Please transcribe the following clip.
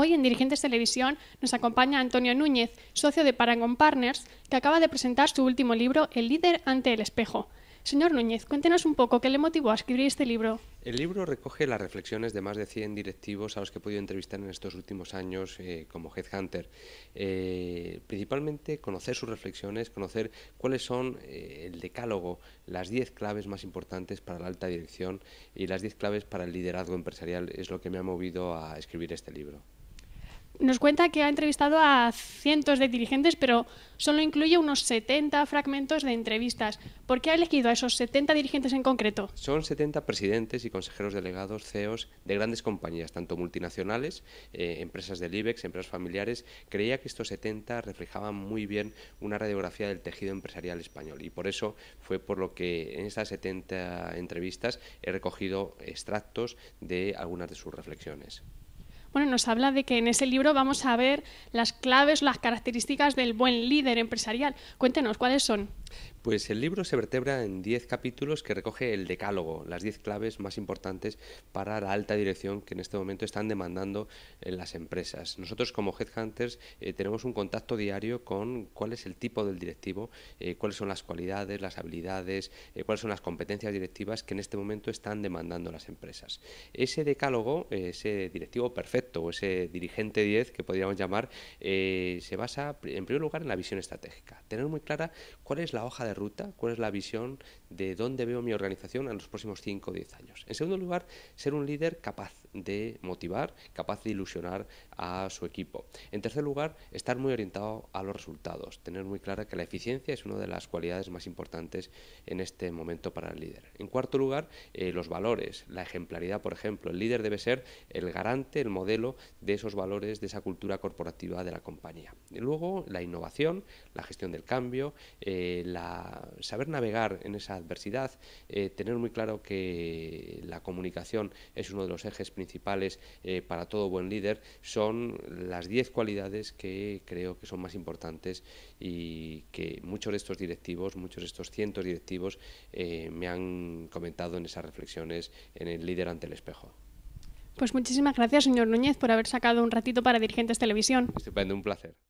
Hoy en Dirigentes Televisión nos acompaña Antonio Núñez, socio de Paragon Partners, que acaba de presentar su último libro, El líder ante el espejo. Señor Núñez, cuéntenos un poco qué le motivó a escribir este libro. El libro recoge las reflexiones de más de 100 directivos a los que he podido entrevistar en estos últimos años eh, como Headhunter. Eh, principalmente conocer sus reflexiones, conocer cuáles son eh, el decálogo, las 10 claves más importantes para la alta dirección y las 10 claves para el liderazgo empresarial es lo que me ha movido a escribir este libro. Nos cuenta que ha entrevistado a cientos de dirigentes, pero solo incluye unos 70 fragmentos de entrevistas. ¿Por qué ha elegido a esos 70 dirigentes en concreto? Son 70 presidentes y consejeros delegados, CEOs, de grandes compañías, tanto multinacionales, eh, empresas del IBEX, empresas familiares. Creía que estos 70 reflejaban muy bien una radiografía del tejido empresarial español y por eso fue por lo que en estas 70 entrevistas he recogido extractos de algunas de sus reflexiones nos habla de que en ese libro vamos a ver las claves, las características del buen líder empresarial. Cuéntenos, ¿cuáles son? Pues el libro se vertebra en 10 capítulos que recoge el decálogo, las 10 claves más importantes para la alta dirección que en este momento están demandando eh, las empresas. Nosotros como headhunters eh, tenemos un contacto diario con cuál es el tipo del directivo, eh, cuáles son las cualidades, las habilidades, cuáles son las competencias directivas que en este momento están demandando las empresas. Ese decálogo, ese directivo perfecto o ese dirigente 10 que podríamos llamar, se basa en primer lugar en la visión estratégica, tener muy clara cuál es la hoja de ruta, cuál es la visión de dónde veo mi organización en los próximos 5 o 10 años. En segundo lugar, ser un líder capaz de motivar, capaz de ilusionar a su equipo. En tercer lugar, estar muy orientado a los resultados, tener muy clara que la eficiencia es una de las cualidades más importantes en este momento para el líder. En cuarto lugar, eh, los valores, la ejemplaridad, por ejemplo. El líder debe ser el garante, el modelo de esos valores, de esa cultura corporativa de la compañía. luego, la innovación, la gestión del cambio, eh, la saber navegar en esa adversidad, eh, tener muy claro que la comunicación es uno de los ejes principales eh, para todo buen líder, son las 10 cualidades que creo que son más importantes y que muchos de estos directivos, muchos de estos cientos directivos eh, me han comentado en esas reflexiones en el líder ante el espejo. Pues muchísimas gracias, señor Núñez, por haber sacado un ratito para Dirigentes Televisión. Estupendo, un placer.